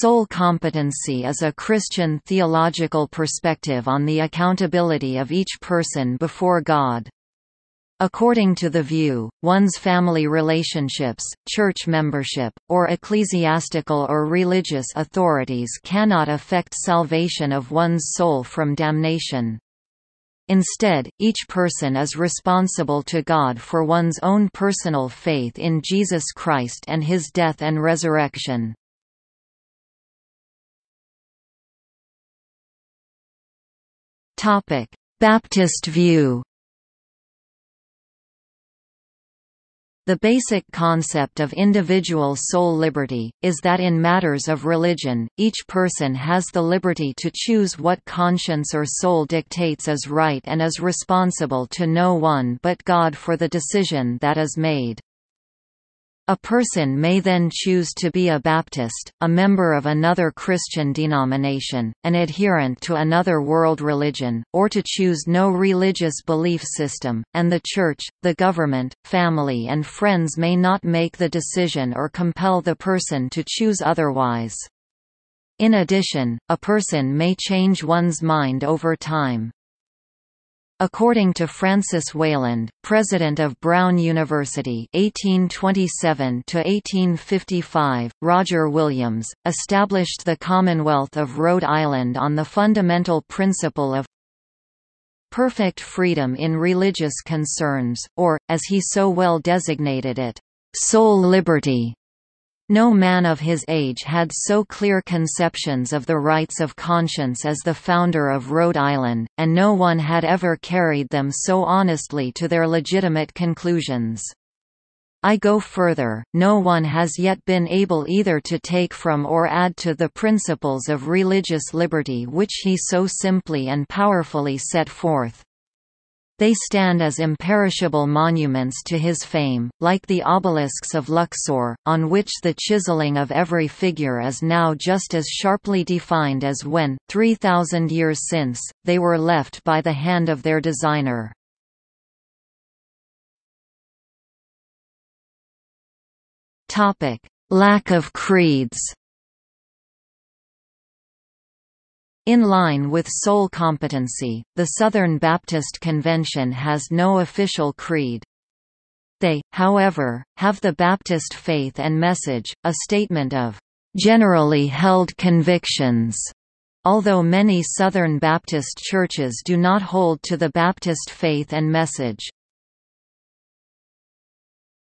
Sole competency is a Christian theological perspective on the accountability of each person before God. According to the view, one's family relationships, church membership, or ecclesiastical or religious authorities cannot affect salvation of one's soul from damnation. Instead, each person is responsible to God for one's own personal faith in Jesus Christ and his death and resurrection. Topic: Baptist view. The basic concept of individual soul liberty, is that in matters of religion, each person has the liberty to choose what conscience or soul dictates as right and is responsible to no one but God for the decision that is made. A person may then choose to be a Baptist, a member of another Christian denomination, an adherent to another world religion, or to choose no religious belief system, and the church, the government, family and friends may not make the decision or compel the person to choose otherwise. In addition, a person may change one's mind over time. According to Francis Wayland, president of Brown University 1827 Roger Williams, established the Commonwealth of Rhode Island on the fundamental principle of perfect freedom in religious concerns, or, as he so well designated it, soul liberty. No man of his age had so clear conceptions of the rights of conscience as the founder of Rhode Island, and no one had ever carried them so honestly to their legitimate conclusions. I go further, no one has yet been able either to take from or add to the principles of religious liberty which he so simply and powerfully set forth. They stand as imperishable monuments to his fame, like the obelisks of Luxor, on which the chiseling of every figure is now just as sharply defined as when, 3,000 years since, they were left by the hand of their designer. Lack of creeds In line with sole competency, the Southern Baptist Convention has no official creed. They, however, have the Baptist faith and message, a statement of generally held convictions. Although many Southern Baptist churches do not hold to the Baptist faith and message,